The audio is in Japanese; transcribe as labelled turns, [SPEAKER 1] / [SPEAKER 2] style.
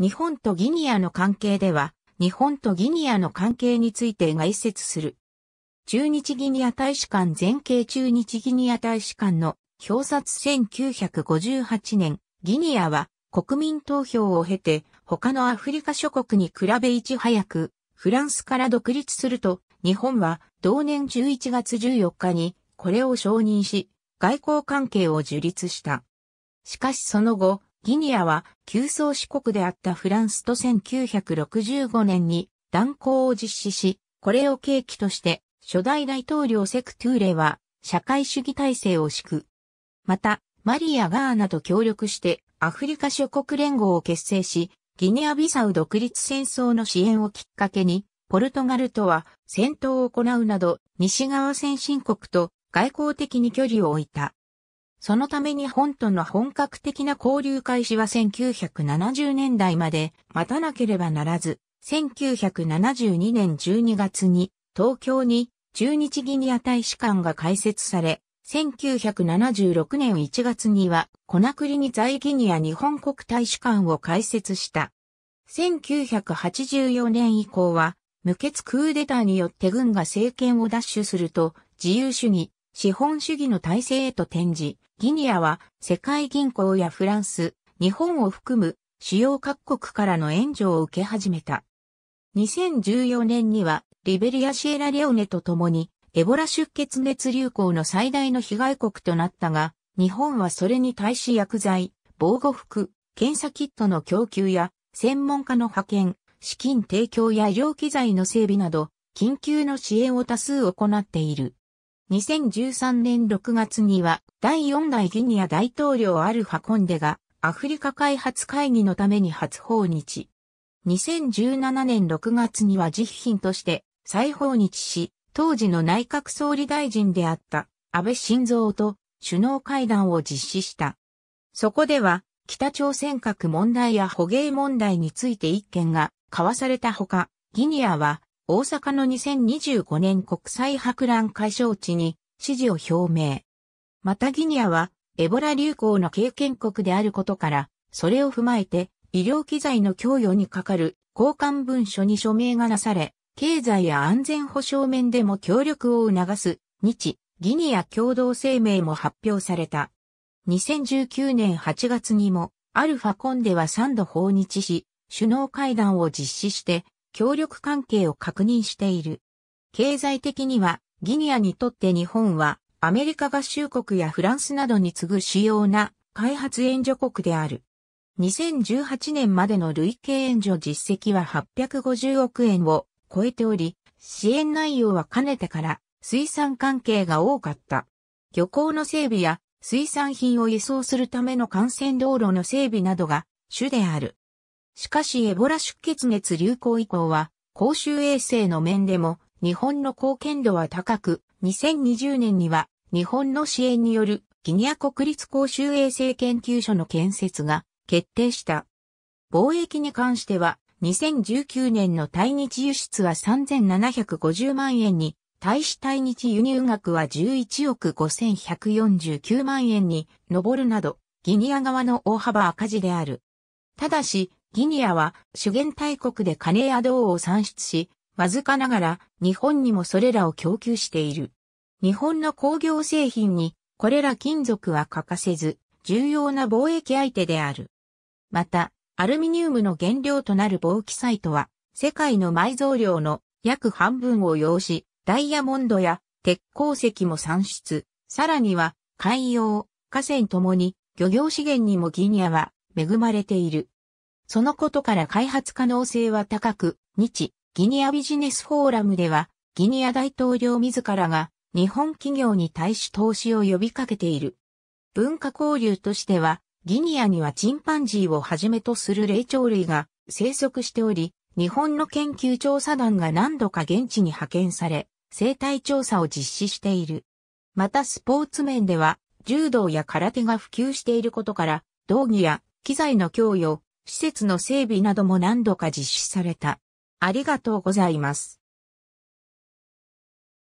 [SPEAKER 1] 日本とギニアの関係では、日本とギニアの関係について外説する。中日ギニア大使館前景中日ギニア大使館の表札1958年、ギニアは国民投票を経て他のアフリカ諸国に比べいち早くフランスから独立すると日本は同年11月14日にこれを承認し外交関係を樹立した。しかしその後、ギニアは、旧宗主国であったフランスと1965年に断交を実施し、これを契機として、初代大統領セクトゥーレは、社会主義体制を敷く。また、マリやガーナと協力して、アフリカ諸国連合を結成し、ギニアビサウ独立戦争の支援をきっかけに、ポルトガルとは戦闘を行うなど、西側先進国と外交的に距離を置いた。そのために本との本格的な交流開始は1970年代まで待たなければならず、1972年12月に東京に中日ギニア大使館が開設され、1976年1月には、コナクリに在ギニア日本国大使館を開設した。1984年以降は、無血クーデターによって軍が政権を奪取すると、自由主義、資本主義の体制へと転じ、ギニアは世界銀行やフランス、日本を含む主要各国からの援助を受け始めた。2014年にはリベリア・シエラレオネと共にエボラ出血熱流行の最大の被害国となったが、日本はそれに対し薬剤、防護服、検査キットの供給や専門家の派遣、資金提供や医療機材の整備など、緊急の支援を多数行っている。2013年6月には第4代ギニア大統領アルファコンデがアフリカ開発会議のために初訪日。2017年6月には実品として再訪日し、当時の内閣総理大臣であった安倍晋三と首脳会談を実施した。そこでは北朝鮮核問題や捕鯨問題について一件が交わされたほか、ギニアは大阪の2025年国際博覧会招致に支持を表明。またギニアはエボラ流行の経験国であることから、それを踏まえて医療機材の供与にかかる交換文書に署名がなされ、経済や安全保障面でも協力を促す日ギニア共同声明も発表された。2019年8月にもアルファコンでは3度訪日し、首脳会談を実施して協力関係を確認している。経済的には、ギニアにとって日本は、アメリカ合衆国やフランスなどに次ぐ主要な開発援助国である。2018年までの累計援助実績は850億円を超えており、支援内容はかねてから水産関係が多かった。漁港の整備や水産品を輸送するための幹線道路の整備などが主である。しかしエボラ出血熱流行以降は、公衆衛生の面でも日本の貢献度は高く、2020年には日本の支援によるギニア国立公衆衛生研究所の建設が決定した。貿易に関しては、2019年の対日輸出は3750万円に、対し対日輸入額は11億5149万円に上るなど、ギニア側の大幅赤字である。ただし、ギニアは主源大国で金や銅を産出し、わずかながら日本にもそれらを供給している。日本の工業製品にこれら金属は欠かせず、重要な貿易相手である。また、アルミニウムの原料となる貿ーサイトは、世界の埋蔵量の約半分を要し、ダイヤモンドや鉄鉱石も産出、さらには海洋、河川ともに漁業資源にもギニアは恵まれている。そのことから開発可能性は高く、日、ギニアビジネスフォーラムでは、ギニア大統領自らが日本企業に対し投資を呼びかけている。文化交流としては、ギニアにはチンパンジーをはじめとする霊長類が生息しており、日本の研究調査団が何度か現地に派遣され、生態調査を実施している。またスポーツ面では、柔道や空手が普及していることから、道具や機材の供与、施設の整備なども何度か実施された。ありがとうございます。